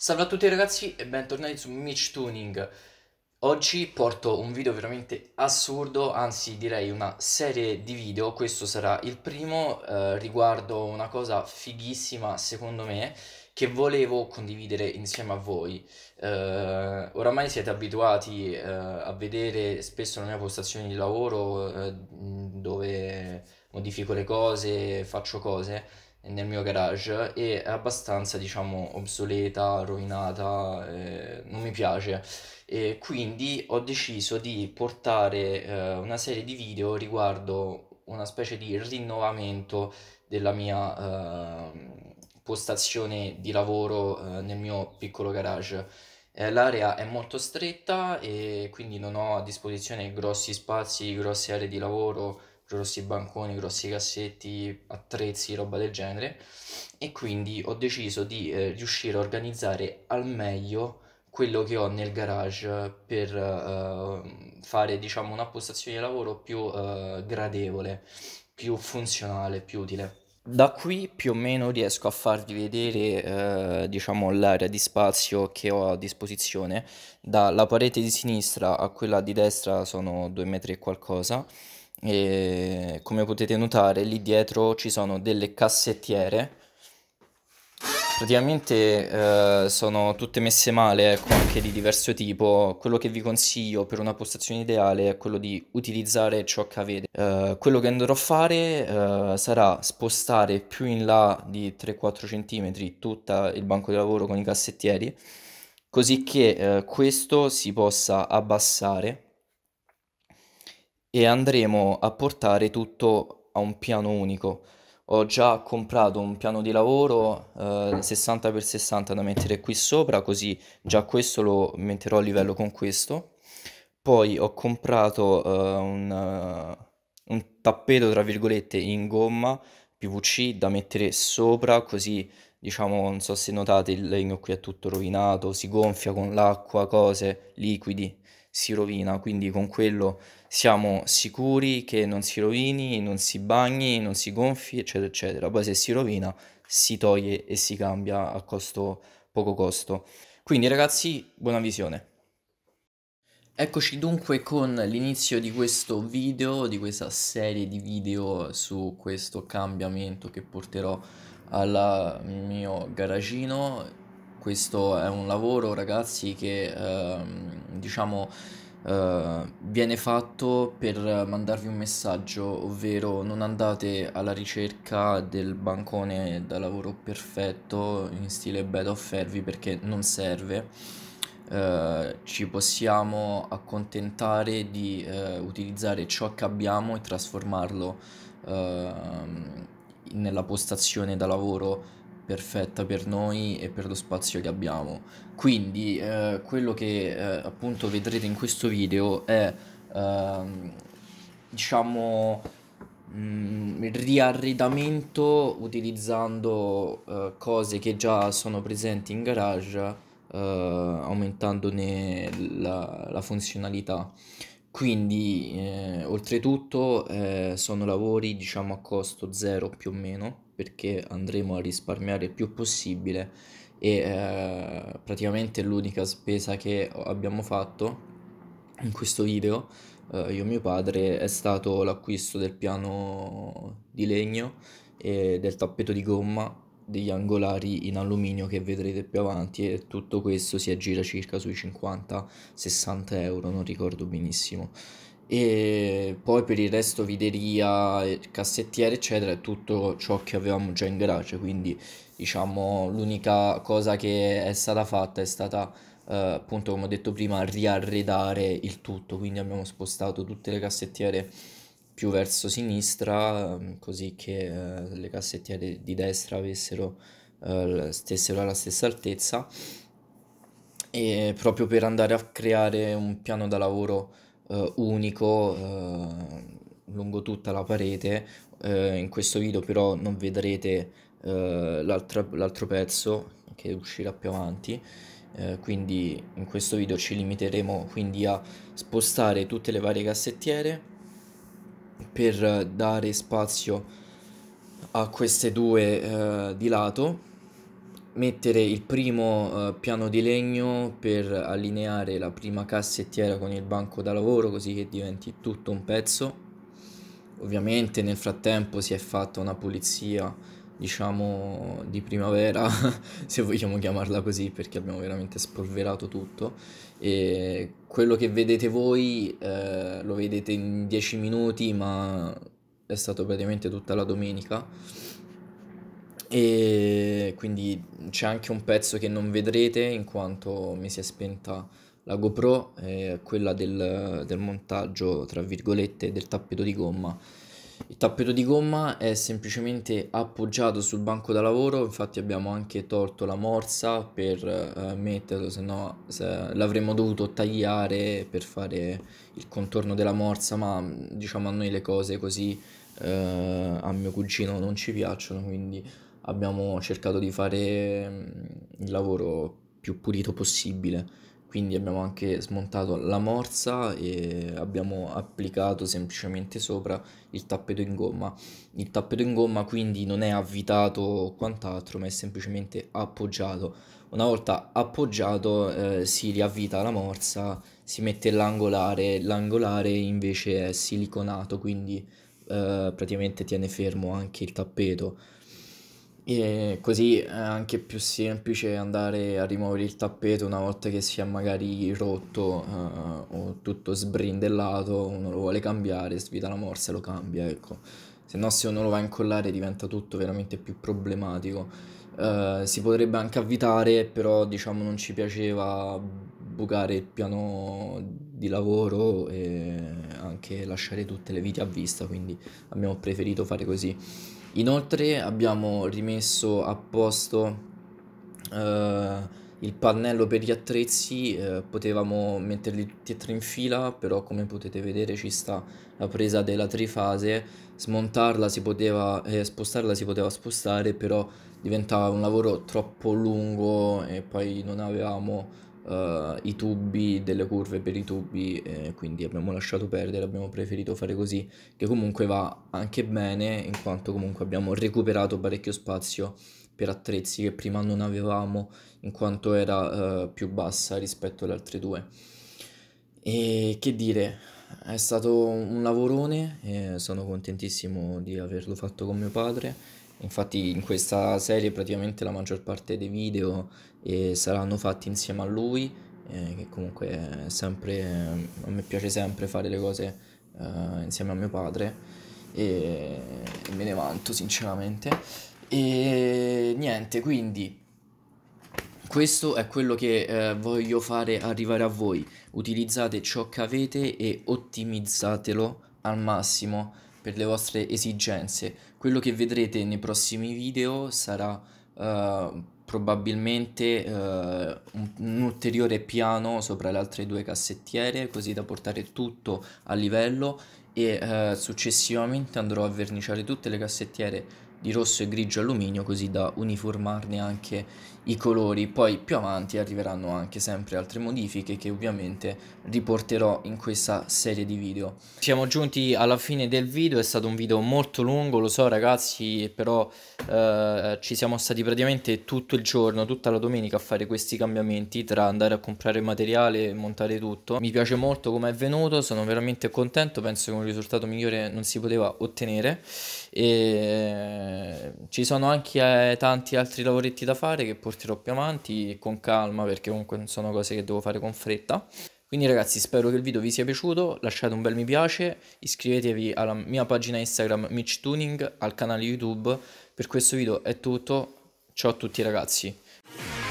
Salve a tutti ragazzi e bentornati su Mitch Tuning Oggi porto un video veramente assurdo, anzi direi una serie di video Questo sarà il primo eh, riguardo una cosa fighissima secondo me Che volevo condividere insieme a voi eh, Oramai siete abituati eh, a vedere spesso la mia postazione di lavoro eh, Dove modifico le cose, faccio cose nel mio garage e è abbastanza diciamo obsoleta, rovinata, eh, non mi piace e quindi ho deciso di portare eh, una serie di video riguardo una specie di rinnovamento della mia eh, postazione di lavoro eh, nel mio piccolo garage. Eh, l'area è molto stretta e quindi non ho a disposizione grossi spazi, grosse aree di lavoro grossi banconi, grossi cassetti, attrezzi, roba del genere e quindi ho deciso di eh, riuscire a organizzare al meglio quello che ho nel garage per eh, fare diciamo una postazione di lavoro più eh, gradevole, più funzionale, più utile. Da qui più o meno riesco a farvi vedere eh, diciamo, l'area di spazio che ho a disposizione. Dalla parete di sinistra a quella di destra sono due metri e qualcosa e come potete notare lì dietro ci sono delle cassettiere praticamente eh, sono tutte messe male ecco anche di diverso tipo quello che vi consiglio per una postazione ideale è quello di utilizzare ciò che avete eh, quello che andrò a fare eh, sarà spostare più in là di 3-4 cm tutto il banco di lavoro con i cassettieri così che eh, questo si possa abbassare e andremo a portare tutto a un piano unico. Ho già comprato un piano di lavoro eh, 60x60 da mettere qui sopra, così già questo lo metterò a livello con questo. Poi ho comprato eh, un, eh, un tappeto, tra virgolette, in gomma PVC da mettere sopra, così diciamo, non so se notate, il legno qui è tutto rovinato, si gonfia con l'acqua, cose, liquidi si rovina, quindi con quello siamo sicuri che non si rovini, non si bagni, non si gonfi, eccetera, eccetera. Poi se si rovina si toglie e si cambia a costo poco costo. Quindi ragazzi, buona visione. Eccoci dunque con l'inizio di questo video, di questa serie di video su questo cambiamento che porterò al mio garagino. Questo è un lavoro ragazzi che ehm, diciamo, eh, viene fatto per mandarvi un messaggio, ovvero non andate alla ricerca del bancone da lavoro perfetto in stile beta of Fervi perché non serve. Uh, ci possiamo accontentare di uh, utilizzare ciò che abbiamo e trasformarlo uh, nella postazione da lavoro perfetta per noi e per lo spazio che abbiamo. Quindi eh, quello che eh, appunto vedrete in questo video è ehm, diciamo mm, il riarredamento utilizzando eh, cose che già sono presenti in garage eh, aumentandone la, la, funzionalità. Quindi eh, oltretutto eh, sono lavori diciamo a costo zero più o meno perché andremo a risparmiare il più possibile e eh, praticamente l'unica spesa che abbiamo fatto in questo video eh, io e mio padre è stato l'acquisto del piano di legno e del tappeto di gomma degli angolari in alluminio che vedrete più avanti e tutto questo si aggira circa sui 50-60 euro non ricordo benissimo e poi per il resto videria, cassettiere eccetera è tutto ciò che avevamo già in garage quindi diciamo l'unica cosa che è stata fatta è stata eh, appunto come ho detto prima riarredare il tutto quindi abbiamo spostato tutte le cassettiere più verso sinistra ehm, così che eh, le cassettiere di destra avessero eh, stessero alla stessa altezza e proprio per andare a creare un piano da lavoro eh, unico eh, lungo tutta la parete. Eh, in questo video però non vedrete eh, l'altro pezzo che uscirà più avanti. Eh, quindi in questo video ci limiteremo quindi a spostare tutte le varie cassettiere per dare spazio a queste due eh, di lato mettere il primo eh, piano di legno per allineare la prima cassettiera con il banco da lavoro così che diventi tutto un pezzo ovviamente nel frattempo si è fatta una pulizia diciamo di primavera se vogliamo chiamarla così perché abbiamo veramente spolverato tutto e quello che vedete voi eh, lo vedete in 10 minuti ma è stato praticamente tutta la domenica e quindi c'è anche un pezzo che non vedrete in quanto mi si è spenta la GoPro, eh, quella del, del montaggio, tra virgolette, del tappeto di gomma. Il tappeto di gomma è semplicemente appoggiato sul banco da lavoro, infatti abbiamo anche tolto la morsa per eh, metterlo, se no l'avremmo dovuto tagliare per fare il contorno della morsa, ma diciamo a noi le cose così eh, a mio cugino non ci piacciono, quindi abbiamo cercato di fare mm, il lavoro più pulito possibile. Quindi abbiamo anche smontato la morsa e abbiamo applicato semplicemente sopra il tappeto in gomma. Il tappeto in gomma quindi non è avvitato o quant'altro, ma è semplicemente appoggiato. Una volta appoggiato eh, si riavvita la morsa, si mette l'angolare, l'angolare invece è siliconato, quindi eh, praticamente tiene fermo anche il tappeto e così è anche più semplice andare a rimuovere il tappeto una volta che sia magari rotto eh, o tutto sbrindellato, uno lo vuole cambiare, svita la morsa e lo cambia, ecco. Se no se uno lo va a incollare diventa tutto veramente più problematico. Eh, si potrebbe anche avvitare, però diciamo non ci piaceva bucare il piano di lavoro e anche lasciare tutte le viti a vista, quindi abbiamo preferito fare così. Inoltre abbiamo rimesso a posto eh, il pannello per gli attrezzi, eh, potevamo metterli tutti e tre in fila, però come potete vedere ci sta la presa della trifase, smontarla si poteva, eh, spostarla si poteva spostare, però diventava un lavoro troppo lungo e poi non avevamo uh, i tubi, delle curve per i tubi, eh, quindi abbiamo lasciato perdere, abbiamo preferito fare così, che comunque va anche bene in quanto comunque abbiamo recuperato parecchio spazio per attrezzi che prima non avevamo in quanto era uh, più bassa rispetto alle altre due. E che dire, è stato un lavorone, sono contentissimo di averlo fatto con mio padre Infatti in questa serie praticamente la maggior parte dei video eh, saranno fatti insieme a lui, eh, che comunque sempre, a me piace sempre fare le cose eh, insieme a mio padre e, e me ne vanto sinceramente. E niente, quindi questo è quello che eh, voglio fare arrivare a voi. Utilizzate ciò che avete e ottimizzatelo al massimo per le vostre esigenze. Quello che vedrete nei prossimi video sarà uh, probabilmente uh, un, un, ulteriore piano sopra le altre due cassettiere così da portare tutto a livello e uh, successivamente andrò a verniciare tutte le cassettiere di rosso e grigio alluminio così da uniformarne anche i colori. Poi più avanti arriveranno anche sempre altre modifiche che ovviamente riporterò in questa serie di video. Siamo giunti alla fine del video, è stato un video molto lungo, lo so ragazzi, però eh, ci siamo stati praticamente tutto il giorno, tutta la domenica a fare questi cambiamenti tra andare a comprare materiale e montare tutto. Mi piace molto come è venuto, sono veramente contento, penso che un risultato migliore non si poteva ottenere e eh, ci sono anche eh, tanti altri lavoretti da fare che porterò più avanti con calma perché comunque sono cose che devo fare con fretta. Quindi ragazzi spero che il video vi sia piaciuto, lasciate un bel mi piace, iscrivetevi alla mia pagina Instagram Mitch Tuning, al canale YouTube. Per questo video è tutto, ciao a tutti ragazzi.